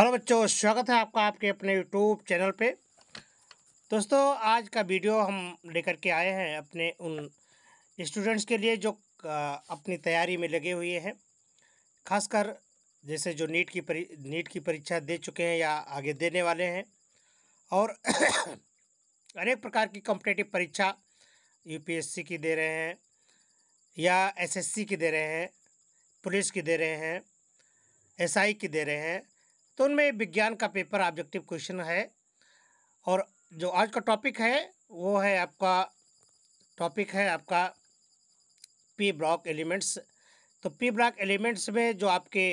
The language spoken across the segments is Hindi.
हेलो बच्चों स्वागत है आपका आपके अपने यूट्यूब चैनल पे दोस्तों आज का वीडियो हम लेकर के आए हैं अपने उन स्टूडेंट्स के लिए जो अपनी तैयारी में लगे हुए हैं खासकर जैसे जो नीट की परी नीट की परीक्षा दे चुके हैं या आगे देने वाले हैं और अनेक प्रकार की कॉम्पिटेटिव परीक्षा यूपीएससी की दे रहे हैं या एसएससी की दे रहे हैं पुलिस की दे रहे हैं एसआई की दे रहे हैं तो उनमें विज्ञान का पेपर ऑब्जेक्टिव क्वेश्चन है और जो आज का टॉपिक है वो है आपका टॉपिक है आपका पी ब्लॉक एलिमेंट्स तो पी ब्लॉक एलिमेंट्स में जो आपके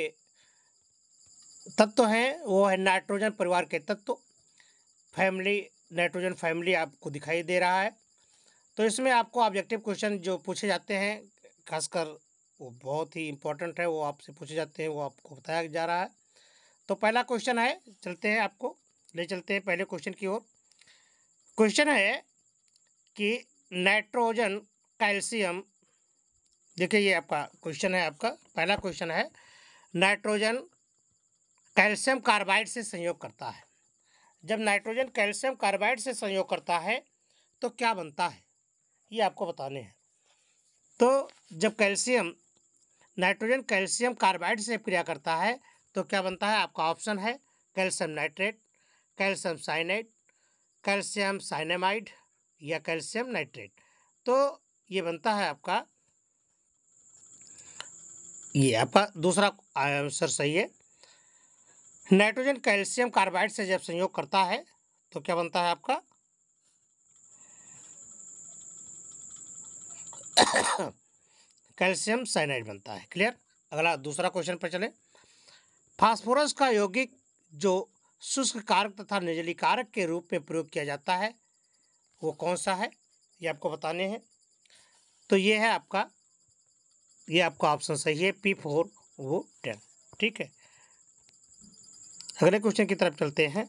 तत्व हैं वो है नाइट्रोजन परिवार के तत्व फैमिली नाइट्रोजन फैमिली आपको दिखाई दे रहा है तो इसमें आपको ऑब्जेक्टिव क्वेश्चन जो पूछे जाते हैं खासकर वो बहुत ही इम्पोर्टेंट है वो आपसे पूछे जाते हैं वो आपको बताया जा रहा है तो पहला क्वेश्चन है चलते हैं आपको ले चलते हैं पहले क्वेश्चन की ओर क्वेश्चन है कि नाइट्रोजन कैल्शियम देखिए ये आपका क्वेश्चन है आपका पहला क्वेश्चन है नाइट्रोजन कैल्शियम कार्बाइड से संयोग करता है जब नाइट्रोजन कैल्शियम कार्बाइड से संयोग करता है तो क्या बनता है ये आपको बताने हैं तो जब कैल्शियम नाइट्रोजन कैल्शियम कार्बाइड से क्रिया करता है तो क्या बनता है आपका ऑप्शन है calcium nitrate calcium cyanide calcium cyanamide या कैल्शियम नाइट्रेट तो ये बनता है आपका ये आपका दूसरा आंसर सही है नाइट्रोजन कैल्शियम कार्बाइड से जब संयोग करता है तो क्या बनता है आपका कैल्शियम साइनाइड बनता है क्लियर अगला दूसरा क्वेश्चन पर चले फास्फोरस का यौगिक जो शुष्क कारक तथा निर्जली कारक के रूप में प्रयोग किया जाता है वो कौन सा है ये आपको बताने हैं तो ये है आपका ये आपका ऑप्शन सही है पी फोर वो टेन ठीक है अगले क्वेश्चन की तरफ चलते हैं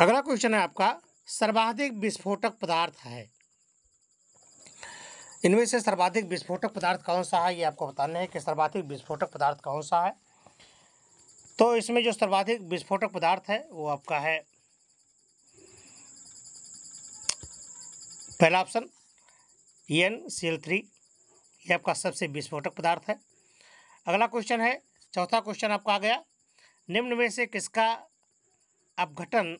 अगला क्वेश्चन है आपका सर्वाधिक विस्फोटक पदार्थ है इनमें से सर्वाधिक विस्फोटक पदार्थ कौन सा है ये आपको बताना है कि सर्वाधिक विस्फोटक पदार्थ कौन सा है तो इसमें जो सर्वाधिक विस्फोटक पदार्थ है वो आपका है पहला option N C L three ये आपका सबसे विस्फोटक पदार्थ है अगला क्वेश्चन है चौथा क्वेश्चन आपका आ गया निम्न में से किसका अपघटन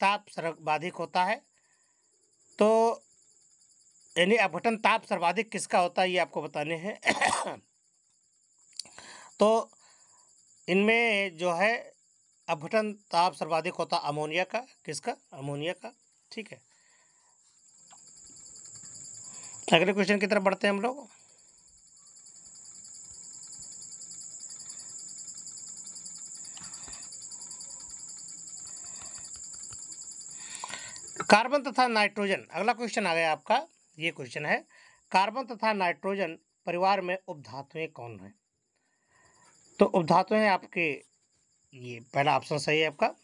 ताप सर्वाधिक होता है तो यानी अपघटन ताप सर्वाधिक किसका होता है ये आपको बताने हैं तो इनमें जो है अपघटन ताप सर्वाधिक होता अमोनिया का किसका अमोनिया का ठीक है अगले क्वेश्चन की तरफ बढ़ते हैं हम लोग कार्बन तथा नाइट्रोजन अगला क्वेश्चन आ गया आपका ये क्वेश्चन है कार्बन तथा नाइट्रोजन परिवार में उपधातुएं कौन हैं तो उपधातुएं हैं आपके ये पहला ऑप्शन सही है आपका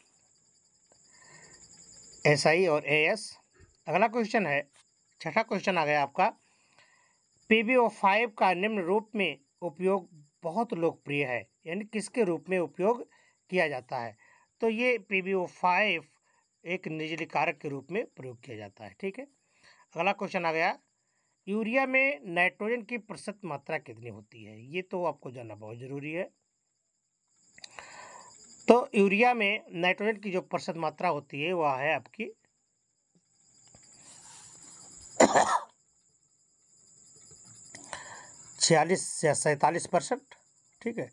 एस आई और ए एस अगला क्वेश्चन है छठा क्वेश्चन आ गया आपका पी बी ओ फाइव का निम्न रूप में उपयोग बहुत लोकप्रिय है यानी किसके रूप में उपयोग किया जाता है तो ये पी बी ओ फाइव एक निजली कारक के रूप में प्रयोग किया जाता है ठीक है अगला क्वेश्चन आ गया यूरिया में नाइट्रोजन की प्रतिशत मात्रा कितनी होती है ये तो आपको जानना बहुत ज़रूरी है तो यूरिया में नाइट्रोजन की जो प्रतिशत मात्रा होती है वह है आपकी छियालीस या सैतालीस परसेंट ठीक है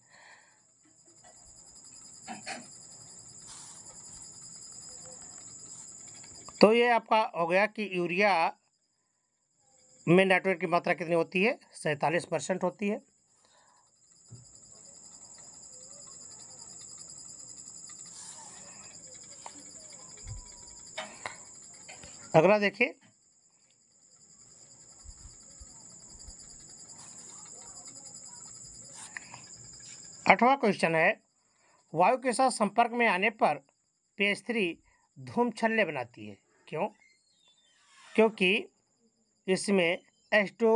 तो ये आपका हो गया कि यूरिया में नाइट्रोजन की मात्रा कितनी होती है सैंतालीस परसेंट होती है अगला देखिए अठवा क्वेश्चन है वायु के साथ संपर्क में आने पर पेस्त्री धूम छल्ले बनाती है क्यों क्योंकि इसमें H two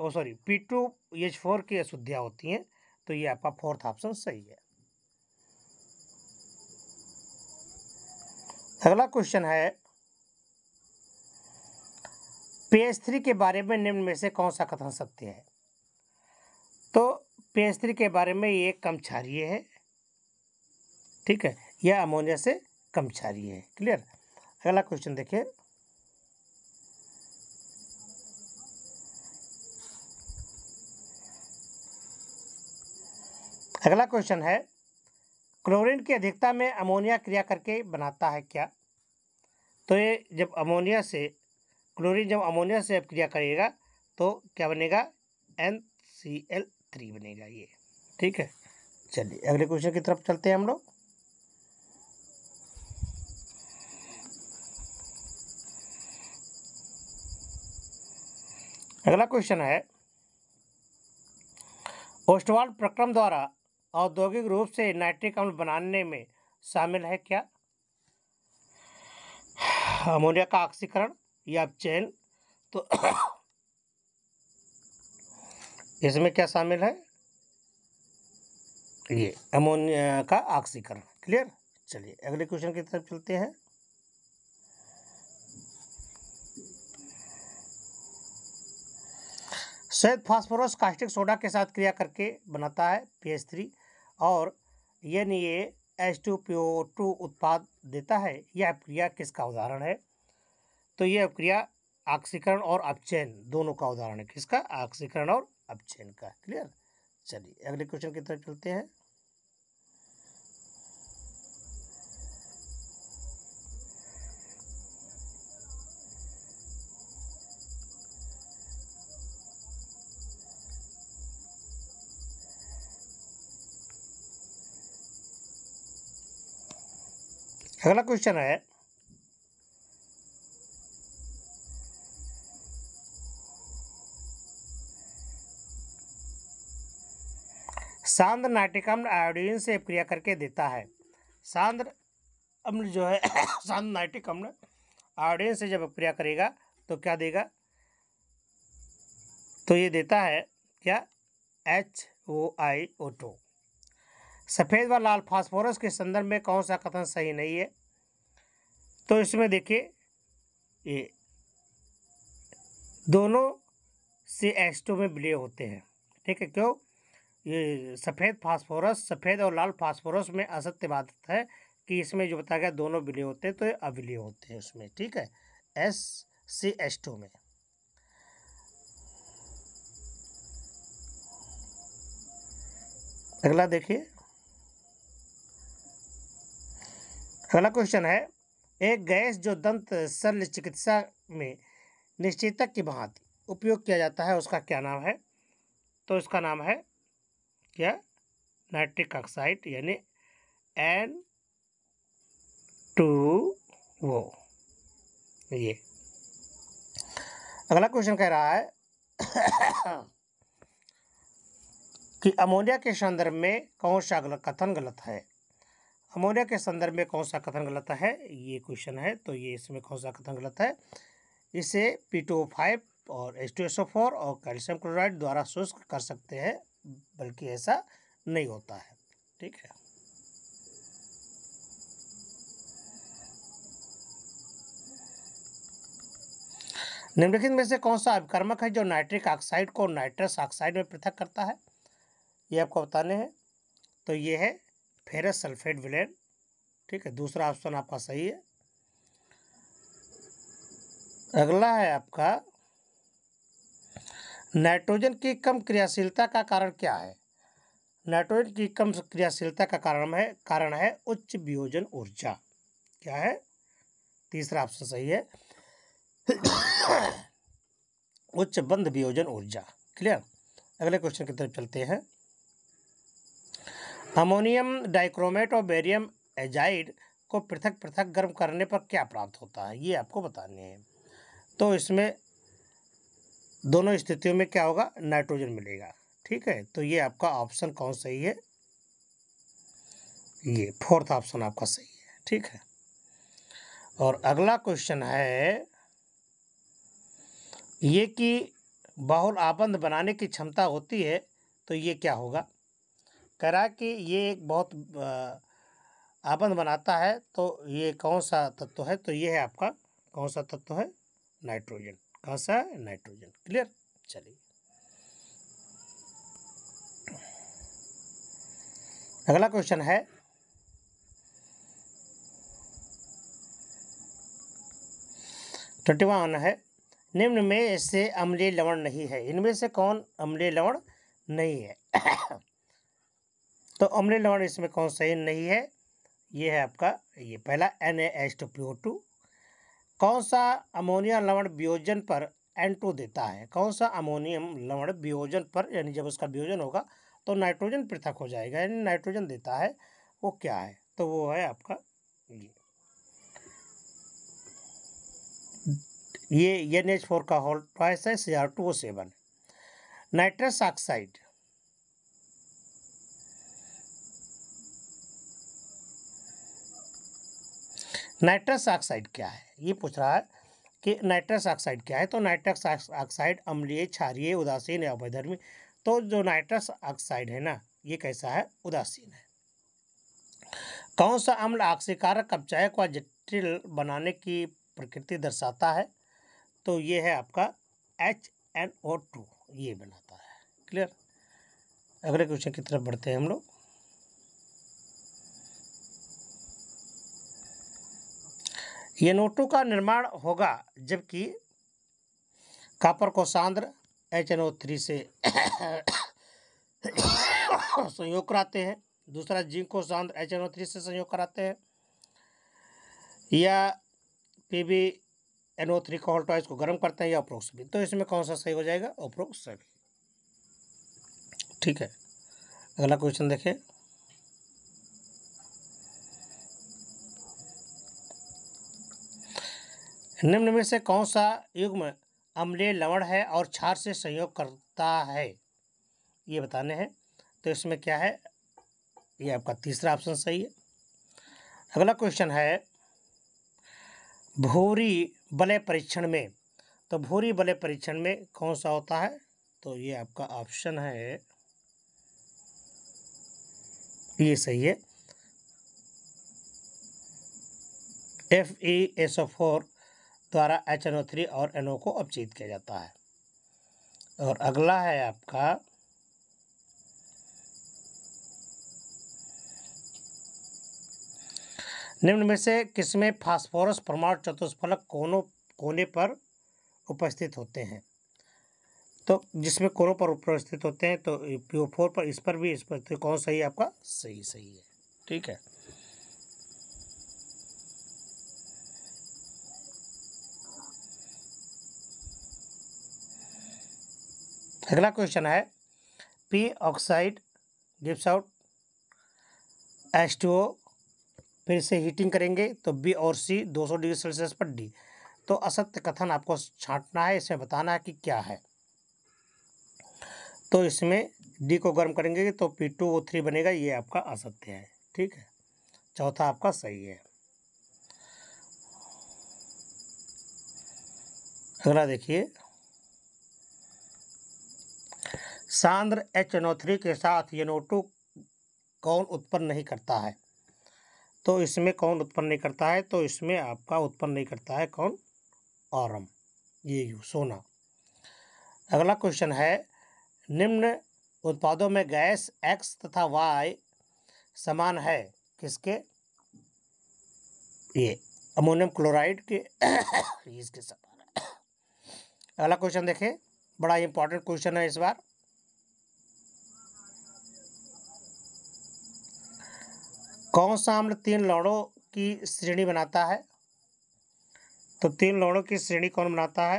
O sorry P two H four की अशुद्धियाँ होती हैं तो ये आपका फोर्थ ऑप्शन सही है अगला क्वेश्चन है पेज थ्री के बारे में निम्न में से कौन सा कथन सत्य है तो पेज थ्री के बारे में ये कम क्षारीय है ठीक है यह अमोनिया से कम क्षारीय है क्लियर अगला क्वेश्चन देखिए अगला क्वेश्चन है क्लोरीन की अधिकता में अमोनिया क्रिया करके बनाता है क्या तो ये जब अमोनिया से क्लोरीन जब अमोनिया से क्रिया करेगा तो क्या बनेगा एन सी एल थ्री बनेगा ये ठीक है चलिए अगले क्वेश्चन की तरफ चलते हैं हम लोग अगला क्वेश्चन है ओस्टवाल प्रक्रम द्वारा औद्योगिक रूप से नाइट्रिक अम्ल बनाने में शामिल है क्या अमोनिया का ऑक्सीकरण या चयन तो इसमें क्या शामिल है ये अमोनिया का ऑक्सीकरण क्लियर चलिए अगले क्वेश्चन की तरफ चलते हैं श्वेत फास्फोरस कास्टिक सोडा के साथ क्रिया करके बनाता है पी एच थ्री और N A H two P O two उत्पाद देता है यह अपक्रिया किसका उदाहरण है तो यह अपक्रिया ऑक्सीकरण और अपचयन दोनों का उदाहरण है किसका ऑक्सीकरण और अपचयन का क्लियर चलिए अगले क्वेश्चन की तरफ चलते हैं अगला क्वेश्चन है सांद्र अम्ल आयोडीन से क्रिया करके देता है सांद अम्ल जो है सांद नाइट्रिक अम्ल आयोडीन से जब क्रिया करेगा तो क्या देगा तो ये देता है क्या एच ओ आई ओ टू सफ़ेद व लाल फास्फोरस के संदर्भ में कौन सा कथन सही नहीं है तो इसमें देखिए ये दोनों से एस्टो में विलय होते हैं ठीक है क्यों ये सफ़ेद फास्फोरस सफ़ेद और लाल फास्फोरस में असत्य बात है कि इसमें जो बताया गया दोनों विलय होते हैं तो ये अविलय होते हैं उसमें ठीक है एस सी एस टू में अगला देखिए अगला क्वेश्चन है एक गैस जो दंत शल्य चिकित्सा में निश्चेतक की भांति उपयोग किया जाता है उसका क्या नाम है तो इसका नाम है क्या नाइट्रिक ऑक्साइड यानी एन टू वो ये अगला क्वेश्चन कह रहा है कि अमोनिया के संदर्भ में कौन सा गलत कथन गलत है अमोनिया के संदर्भ में कौन सा कथन गलत है ये क्वेश्चन है तो ये इसमें कौन सा कथन गलत है इसे पी टू फाइव और H two S O four और कैल्शियम क्लोराइड द्वारा शुष्क कर सकते हैं बल्कि ऐसा नहीं होता है ठीक है निम्नलिखित में से कौन सा अभिकर्मक है जो नाइट्रिक ऑक्साइड को नाइट्रस ऑक्साइड में पृथक करता है ये आपको बताने हैं तो ये है फेरस सल्फेट विलेन ठीक है दूसरा ऑप्शन आपका सही है अगला है आपका नाइट्रोजन की कम क्रियाशीलता का कारण क्या है नाइट्रोजन की कम क्रियाशीलता का कारण है कारण है उच्च वियोजन ऊर्जा क्या है तीसरा ऑप्शन सही है उच्च बंद वियोजन ऊर्जा क्लियर अगले क्वेश्चन की तरफ चलते हैं अमोनियम डाइक्रोमेट और बेरियम एजाइड को पृथक पृथक गर्म करने पर क्या प्राप्त होता है ये आपको बताने हैं तो इसमें दोनों स्थितियों में क्या होगा नाइट्रोजन मिलेगा ठीक है तो ये आपका ऑप्शन कौन सही है ये फोर्थ ऑप्शन आपका सही है ठीक है और अगला क्वेश्चन है ये कि बाहुल आबंद बनाने की क्षमता होती है तो ये क्या होगा करा कि ये एक बहुत आबंध बनाता है तो ये कौन सा तत्व है तो ये है आपका कौन सा तत्व है नाइट्रोजन कौन सा है नाइट्रोजन क्लियर चलिए अगला क्वेश्चन है ट्वेंटी वन है निम्न में से अम्लीय लवण नहीं है इनमें से कौन अम्लीय लवण नहीं है तो अम्ल लवण इसमें कौन सही नहीं है ये है आपका ये पहला एन एच टू टू कौन सा अमोनिया लवण वियोजन पर एन टू देता है कौन सा अमोनियम लवण वियोजन पर यानी जब उसका वियोजन होगा तो नाइट्रोजन पृथक हो जाएगा यानी नाइट्रोजन देता है वो क्या है तो वो है आपका ये ये एन एच फोर का होल प्राइस है C R two O seven nitrous oxide nitrous oxide क्या है ये पूछ रहा है कि नाइट्रस ऑक्साइड क्या है तो नाइट्रस ऑक्साइड अम्लीय क्षारीय उदासीन या अवधर्मी तो जो नाइट्रस ऑक्साइड है ना ये कैसा है उदासीन है कौन सा अम्ल आक्सीकारक कब्जायक व जटिल बनाने की प्रकृति दर्शाता है तो ये है आपका एच एन ओ टू ये बनाता है क्लियर अगले क्वेश्चन की तरफ बढ़ते हैं हम लोग ये नोटों का निर्माण होगा जबकि कापर को सांद्र एच एन ओ थ्री से संयोग कराते हैं दूसरा जिंक को सांद्र एच एन ओ थ्री से संयोग कराते हैं या P B N O three को हॉल्टॉइस को गर्म करते हैं या उपरोक्त भी तो इसमें कौन सा सही हो जाएगा उपरोक्त सभी ठीक है अगला क्वेश्चन देखें निम्न में से कौन सा युग्म अम्लीय लवण है और क्षार से संयोग करता है ये बताने हैं तो इसमें क्या है ये आपका तीसरा ऑप्शन सही है अगला क्वेश्चन है भूरी बलय परीक्षण में तो भूरी बलय परीक्षण में कौन सा होता है तो ये आपका ऑप्शन है ये सही है F E S O four द्वारा एच एन ओ थ्री और एन ओ को अपचित किया जाता है और अगला है आपका निम्न में से किसमें फास्फोरस परमाणु चतुष्फलक कोनों कोने पर उपस्थित होते हैं तो जिसमें कोनों पर उपस्थित होते हैं तो पी फोर पर इस पर भी इस पर तो कौन सही है आपका सही सही है ठीक है अगला क्वेश्चन है P oxide gives out H two O फिर से हीटिंग करेंगे तो बी और सी 200 डिग्री सेल्सियस पर डी तो असत्य कथन आपको छांटना है इसमें बताना है कि क्या है तो इसमें डी को गर्म करेंगे तो पी टू ओ थ्री बनेगा ये आपका असत्य है ठीक है चौथा आपका सही है अगला देखिए सांद्र एच एन ओ थ्री के साथ ये एन टू कौन उत्पन्न नहीं करता है तो इसमें कौन उत्पन्न नहीं करता है तो इसमें आपका उत्पन्न नहीं करता है कौन औरम ये यू सोना अगला क्वेश्चन है निम्न उत्पादों में गैस एक्स तथा वाई समान है किसके ये अमोनियम क्लोराइड के इसके समान अगला क्वेश्चन देखें बड़ा इंपॉर्टेंट क्वेश्चन है इस बार कौन सा अम्ल तीन लौड़ों की श्रेणी बनाता है तो तीन लौड़ों की श्रेणी कौन बनाता है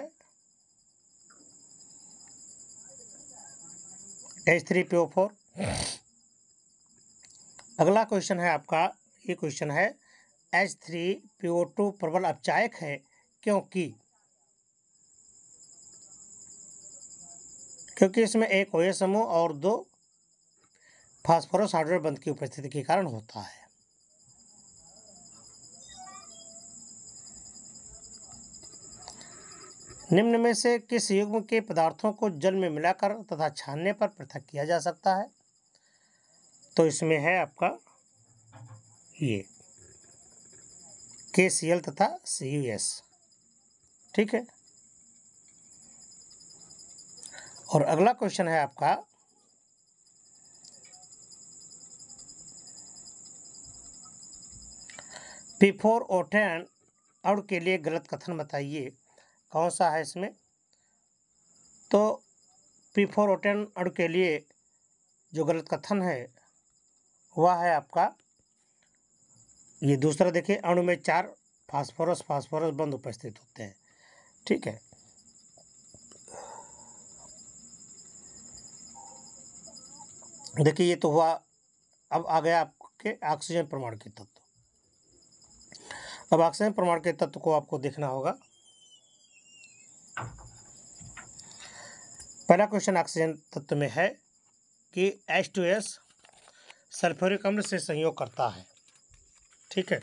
H three P O four अगला क्वेश्चन है आपका ये क्वेश्चन है H three P O two प्रबल अपचायक है क्योंकि क्योंकि इसमें एक ओ समूह और दो फास्फोरस हाइड्रोजन बंद की उपस्थिति के कारण होता है निम्न में से किस युग्म के पदार्थों को जल में मिलाकर तथा छानने पर पृथक किया जा सकता है तो इसमें है आपका ये के सी एल तथा सी यू एस ठीक है और अगला क्वेश्चन है आपका पी फोर ओ टेन और के लिए गलत कथन बताइए कौन सा है इसमें तो पी फोर ओटेन अणु के लिए जो गलत कथन है वह है आपका ये दूसरा देखिए अणु में चार फास्फोरस फास्फोरस बंद उपस्थित होते हैं ठीक है देखिए ये तो हुआ अब आ गया आपके ऑक्सीजन प्रमाण के तत्व अब ऑक्सीजन प्रमाण के तत्व को आपको देखना होगा पहला क्वेश्चन ऑक्सीजन तत्व में है कि एच टू एस सल्फोरिक अम्ल से संयोग करता है ठीक है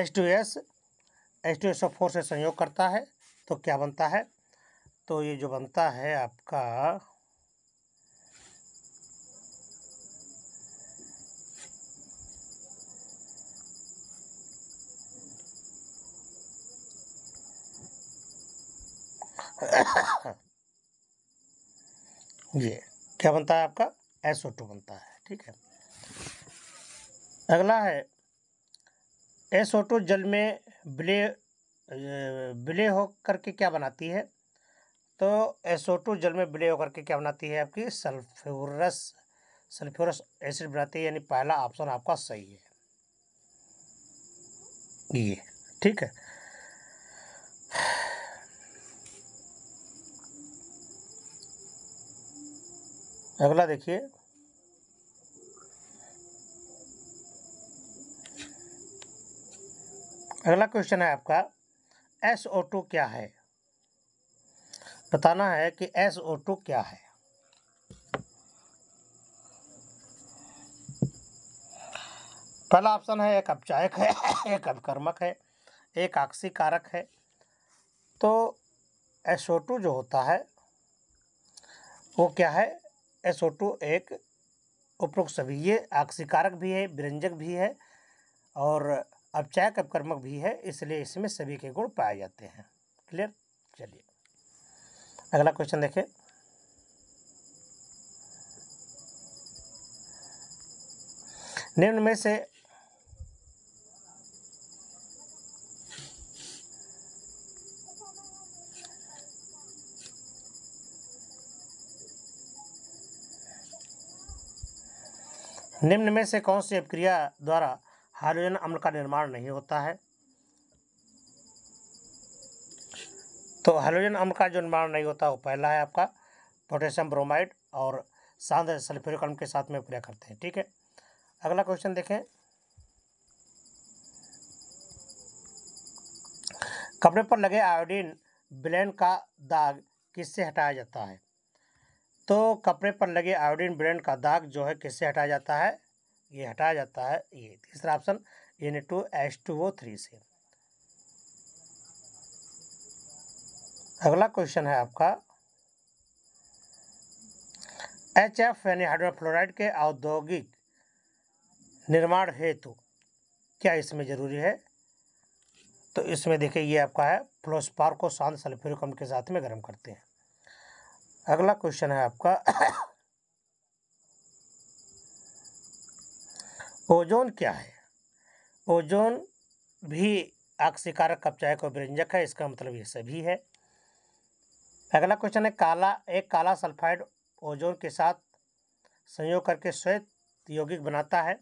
H two S H two S four से संयोग करता है तो क्या बनता है तो ये जो बनता है आपका ये क्या बनता है आपका एसओ टू बनता है ठीक है अगला है एसओ टू जल में ब्ले ब्ले हो करके क्या बनाती है तो एसओ टू जल में ब्ले हो करके क्या बनाती है आपकी सल्फ्यूरस सल्फ्यूरस एसिड बनाती है यानी पहला ऑप्शन आपका सही है ये ठीक है अगला देखिए अगला क्वेश्चन है आपका एस ओ टू क्या है बताना है कि एस ओ टू क्या है पहला ऑप्शन है एक अपचायक है एक अपकर्मक है एक कारक है तो एस ओ टू जो होता है वो क्या है एस टू एक उपरोक्त सभी ये आक्षिकारक भी है व्यंजक भी है और अपचायक अपकर्मक भी है इसलिए इसमें सभी के गुण पाए जाते हैं क्लियर चलिए अगला क्वेश्चन देखें निम्न में से निम्न में से कौन सी अभिक्रिया द्वारा हाइड्रोजन अम्ल का निर्माण नहीं होता है तो हाइड्रोजन अम्ल का जो निर्माण नहीं होता वो पहला है आपका पोटेशियम ब्रोमाइड और सांद्र सल्फ्यूरिक अम्ल के साथ में अभिक्रिया करते हैं ठीक है अगला क्वेश्चन देखें कपड़े पर लगे आयोडीन ब्लेन का दाग किससे हटाया जाता है तो कपड़े पर लगे आयोडीन ब्रेंड का दाग जो है किससे हटाया जाता है ये हटाया जाता है ये तीसरा option N two H two O three से अगला क्वेश्चन है आपका एच एफ यानी हाइड्रोजन फ्लोराइड के औद्योगिक निर्माण हेतु क्या इसमें ज़रूरी है तो इसमें देखिए ये आपका है फ्लोस्पार को शांत सल्फ्यूरिक अम्ल के साथ में गर्म करते हैं अगला क्वेश्चन है आपका ओजोन क्या है ओजोन भी आक्सीकारक कपचायक को व्यंजक है इसका मतलब ये सभी है अगला क्वेश्चन है काला एक काला सल्फाइड ओजोन के साथ संयोग करके श्वेत यौगिक बनाता है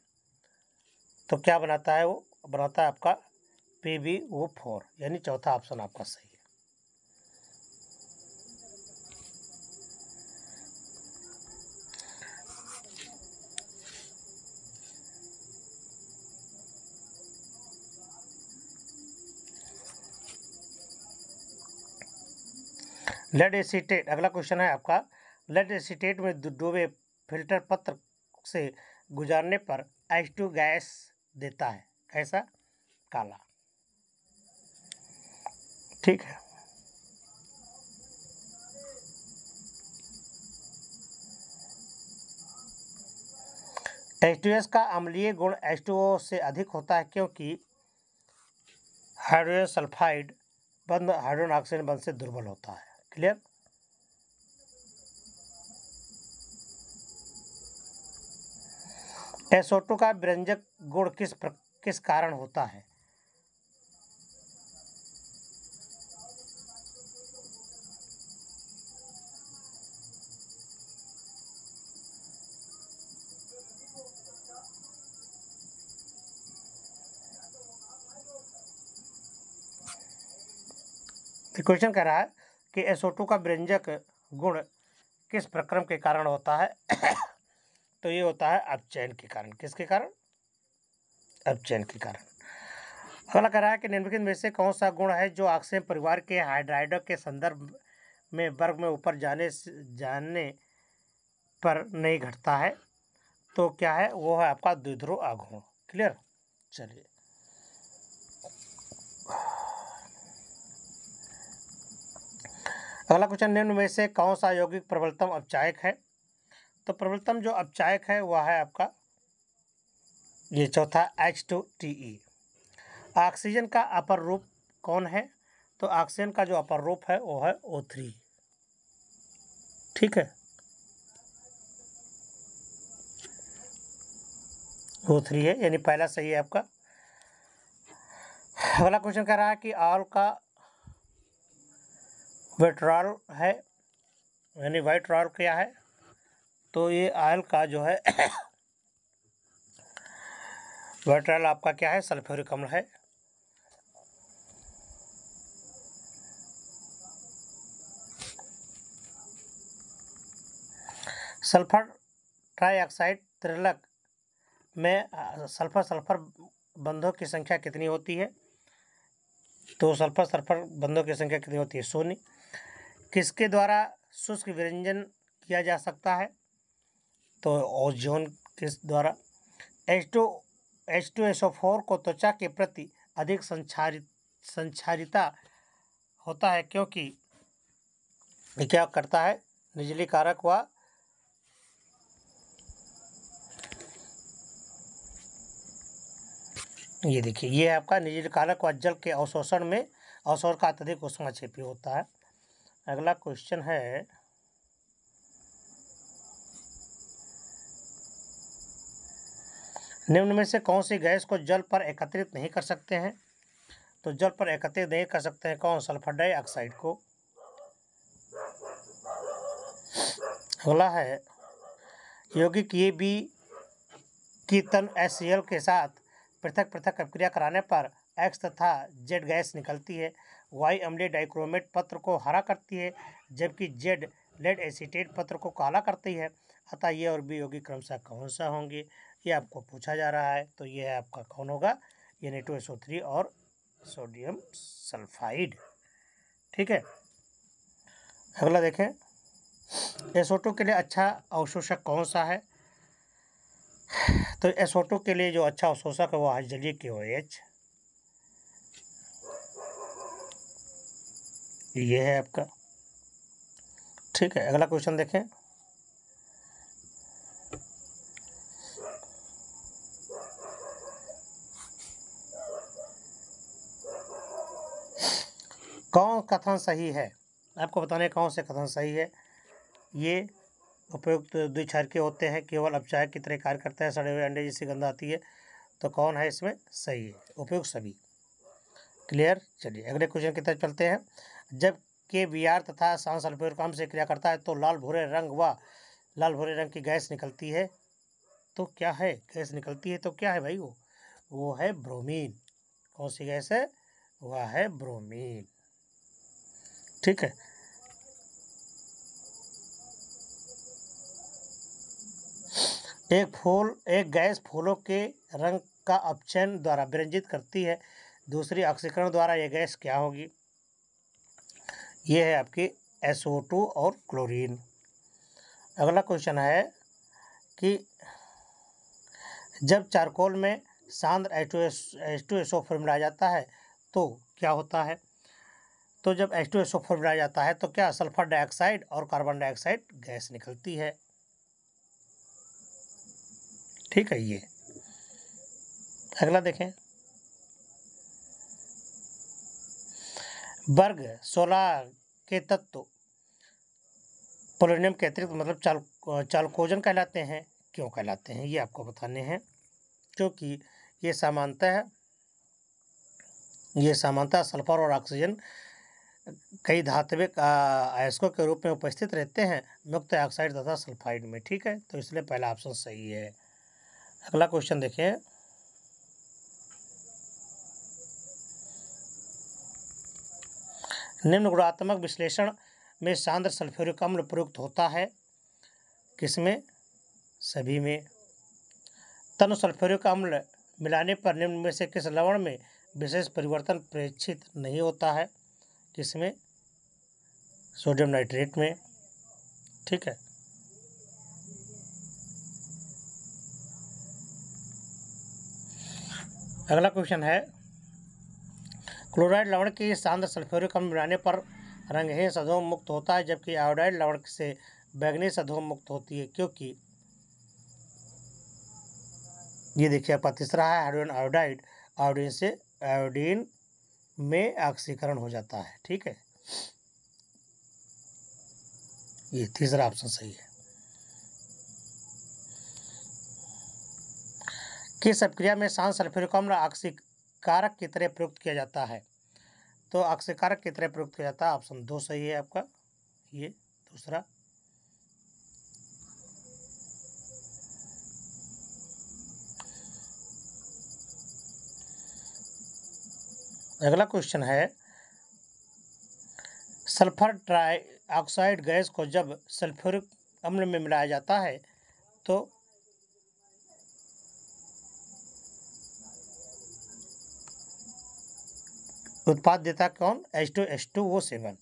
तो क्या बनाता है वो बनाता है आपका पी बी ओ फोर यानी चौथा ऑप्शन आपका सही लेड एसीटेट अगला क्वेश्चन है आपका लेड एसीटेट में डूबे फिल्टर पत्र से गुजारने पर एच टू गैस देता है कैसा काला ठीक है एच का अम्लीय गुण एच से अधिक होता है क्योंकि hydrogen sulphide bond hydrogen oxygen bond से दुर्बल होता है क्लियर एसोटो का व्यंजक गुण किस प्र, किस कारण होता है क्वेश्चन कह रहा है कि एसओटू का व्यंजक गुण किस प्रक्रम के कारण होता है तो ये होता है अपचयन के कारण किसके कारण अपचयन के कारण अगला कह रहा है कि निम्नलिखित में से कौन सा गुण है जो आक्सीजन परिवार के हाइड्राइडो के संदर्भ में वर्ग में ऊपर जाने जाने पर नहीं घटता है तो क्या है वो है आपका द्विध्रुव आघूर्ण क्लियर चलिए अगला क्वेश्चन निम्न में से कौन सा यौगिक प्रबलतम अपचायक है तो प्रबलतम जो अपचायक है वह है आपका ये चौथा H two T E oxygen का अपर रूप कौन है तो ऑक्सीजन का जो अपर रूप है वो है ओ थ्री ठीक है ओ थ्री है यानी पहला सही है आपका अगला क्वेश्चन कह रहा है कि आल का वेट्रॉल है यानी वाइट रॉल क्या है तो ये आयल का जो है वेट्रॉल आपका क्या है सल्फ्यूरिक अम्ल है सल्फर ट्राईऑक्साइड त्रिलक में सल्फर सल्फर बंधों की संख्या कितनी होती है तो सल्फर सल्फर बंधों की संख्या कितनी होती है शून्य किसके द्वारा शुष्क व्यंजन किया जा सकता है तो ओजोन किस द्वारा एस्टो फोर को त्वचा के प्रति अधिक संचारित संचारिता होता है क्योंकि क्या करता है निजली कारक व ये देखिए ये आपका निजी कारक व जल के अवशोषण में अवशोषण का अत्यधिक उष्मा होता है अगला क्वेश्चन है निम्न में से कौन सी गैस को जल पर एकत्रित नहीं कर सकते हैं तो जल पर एकत्रित नहीं कर सकते हैं कौन सल्फर डाइऑक्साइड को अगला है यौगिक ये भी की तन एस के साथ पृथक पृथक प्रक्रिया कराने पर एक्स तथा जेड गैस निकलती है वाई अम्ले डाइक्रोमेट पत्र को हरा करती है जबकि जेड लेड एसीटेट पत्र को काला करती है अतः ये और बी योगी क्रमशः कौन सा होंगे ये आपको पूछा जा रहा है तो ये है आपका कौन होगा ये नेटो एस थ्री और सोडियम सल्फाइड ठीक है अगला देखें एसोटो के लिए अच्छा अवशोषक कौन सा है तो एसोटो के लिए जो अच्छा अवशोषक है वो हाइड्रोजलिक के ओ एच ये है आपका ठीक है अगला क्वेश्चन देखें कौन कथन सही है आपको बताने कौन से कथन सही है ये उपयुक्त द्विक्षार के होते हैं केवल अपचायक की तरह कार्य करते हैं सड़े हुए अंडे जैसी गंदा आती है तो कौन है इसमें सही है उपयुक्त सभी क्लियर चलिए अगले क्वेश्चन की तरफ चलते हैं जब के वी आर तथा सांस सल्फ्योर काम से क्रिया करता है तो लाल भूरे रंग व लाल भूरे रंग की गैस निकलती है तो क्या है गैस निकलती है तो क्या है भाई वो वो है ब्रोमीन कौन सी गैस है वह है ब्रोमीन ठीक है एक फूल एक गैस फूलों के रंग का अपचयन द्वारा विरंजित करती है दूसरी ऑक्सीकरण द्वारा यह गैस क्या होगी ये है आपकी एस ओ टू और क्लोरीन अगला क्वेश्चन है कि जब चारकोल में सांद्र H two S two S O जाता है तो क्या होता है तो जब एच टू एस ओ जाता है तो क्या सल्फर डाइऑक्साइड और कार्बन डाइऑक्साइड गैस निकलती है ठीक है ये अगला देखें वर्ग सोलह के तत्व पोलोनियम के अतिरिक्त मतलब चाल चालकोजन कहलाते हैं क्यों कहलाते हैं ये आपको बताने हैं क्योंकि ये सामानता ये सामानता सल्फर और ऑक्सीजन कई धात्विक आयस्कों के रूप में उपस्थित रहते हैं मुक्त ऑक्साइड तथा सल्फाइड में ठीक है तो इसलिए पहला ऑप्शन सही है अगला क्वेश्चन देखें निम्न गुणात्मक विश्लेषण में सांद्र सल्फ्यूरिक अम्ल प्रयुक्त होता है किसमें सभी में तनु सल्फ्यूरिक अम्ल मिलाने पर निम्न में से किस लवण में विशेष परिवर्तन प्रेक्षित नहीं होता है किसमें सोडियम नाइट्रेट में ठीक है अगला क्वेश्चन है क्लोराइड लवण की सांद्र सल्फ्यूरिक अम्ल मिलाने पर रंगहीन सधोम मुक्त होता है जबकि आयोडाइड लवण से बैगनी सधोम मुक्त होती है क्योंकि ये देखिए आपका तीसरा है हाइड्रोजन आयोडाइड आयोडीन से आयोडीन में ऑक्सीकरण हो जाता है ठीक है ये तीसरा ऑप्शन सही है किस अपक्रिया में सांस सल्फ्यूरिक अम्ल ऑक्सी कारक की तरह प्रयुक्त किया जाता है तो अक्षय कारक की तरह प्रयुक्त किया जाता है ऑप्शन दो सही है आपका ये दूसरा अगला क्वेश्चन है सल्फर ट्राई ऑक्साइड गैस को जब सल्फ्यूरिक अम्ल में मिलाया जाता है तो उत्पाद देता कौन एच टू एच टू वो सेवन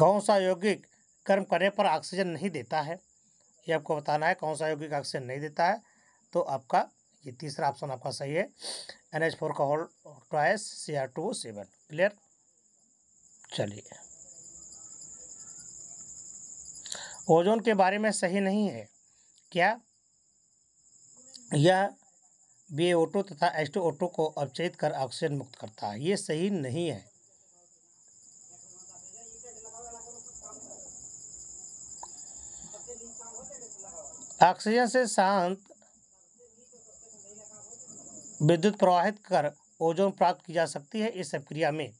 कौन सा यौगिक कर्म करने पर ऑक्सीजन नहीं देता है ये आपको बताना है कौन सा यौगिक ऑक्सीजन नहीं देता है तो आपका ये तीसरा ऑप्शन आपका सही है एन एच फोर का whole twice C R two seven clear चलिए ओजोन के बारे में सही नहीं है क्या यह वे ओटो तथा एस्टो ओटो को अपचयित कर ऑक्सीजन मुक्त करता है ये सही नहीं है ऑक्सीजन से शांत विद्युत प्रवाहित कर ओजोन प्राप्त की जा सकती है इस प्रक्रिया में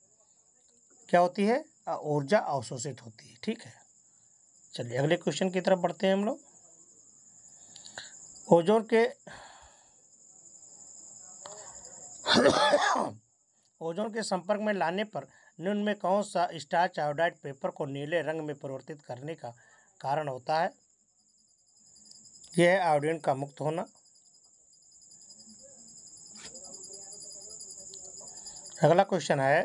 क्या होती है ऊर्जा अवशोषित होती है ठीक है चलिए अगले क्वेश्चन की तरफ बढ़ते हैं हम लोग ओजोन के ओजोन के संपर्क में लाने पर निम्न में कौन सा स्टार्च आयोडाइड पेपर को नीले रंग में परिवर्तित करने का कारण होता है यह है आयोडीन का मुक्त होना अगला क्वेश्चन है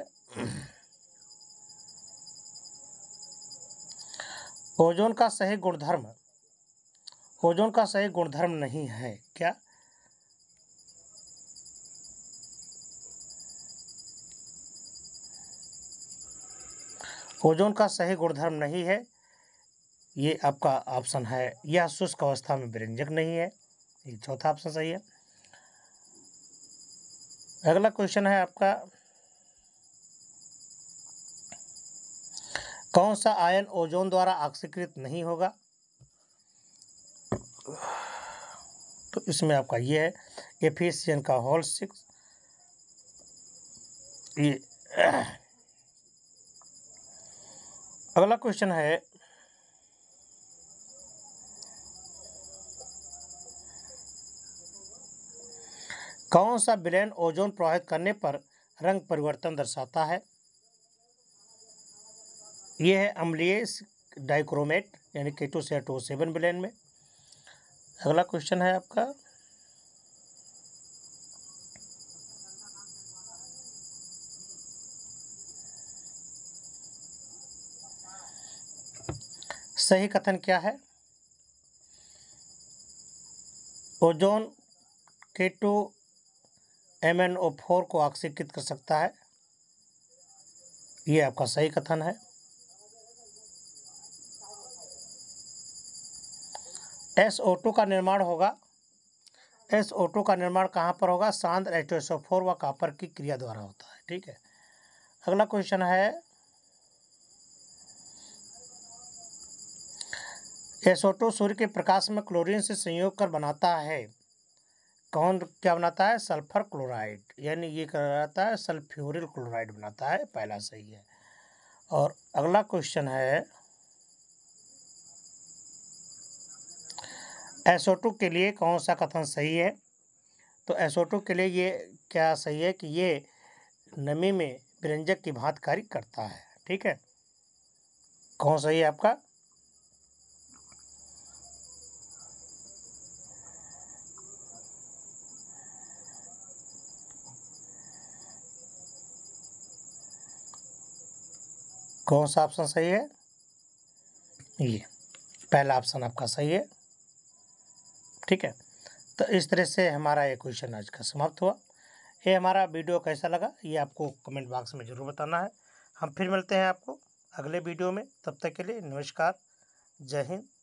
ओजोन का सही गुणधर्म ओजोन का सही गुणधर्म नहीं है क्या ओजोन का सही गुणधर्म नहीं है ये आपका ऑप्शन है यह शुष्क अवस्था में व्यंजक नहीं है ये चौथा ऑप्शन सही है अगला क्वेश्चन है आपका कौन सा आयन ओजोन द्वारा आक्षीकृत नहीं होगा तो इसमें आपका ये है एफिशियन का होल सिक्स ये अगला क्वेश्चन है कौन सा विलयन ओजोन प्रभावित करने पर रंग परिवर्तन दर्शाता है यह है अम्लीय डाइक्रोमेट यानी केटोसेटो से सेवन विलयन में अगला क्वेश्चन है आपका सही कथन क्या है ozone K two M N O four को ऑक्सीकृत कर सकता है ये आपका सही कथन है एस ओ टू का निर्माण होगा एस ओ टू का निर्माण कहाँ पर होगा सांद एच एस ओ फोर व कापर की क्रिया द्वारा होता है ठीक है अगला क्वेश्चन है एसोटो सूर्य के प्रकाश में क्लोरीन से संयोग कर बनाता है कौन क्या बनाता है सल्फर क्लोराइड यानी ये कराता है सल्फ्यूरिल क्लोराइड बनाता है पहला सही है और अगला क्वेश्चन है एसोटो के लिए कौन सा कथन सही है तो एसोटो के लिए ये क्या सही है कि ये नमी में व्यंजक की भांत कार्य करता है ठीक है कौन सही है आपका कौन सा ऑप्शन सही है ये पहला ऑप्शन आपका सही है ठीक है तो इस तरह से हमारा ये क्वेश्चन आज का समाप्त हुआ ये हमारा वीडियो कैसा लगा ये आपको कमेंट बॉक्स में ज़रूर बताना है हम फिर मिलते हैं आपको अगले वीडियो में तब तक के लिए नमस्कार जय हिंद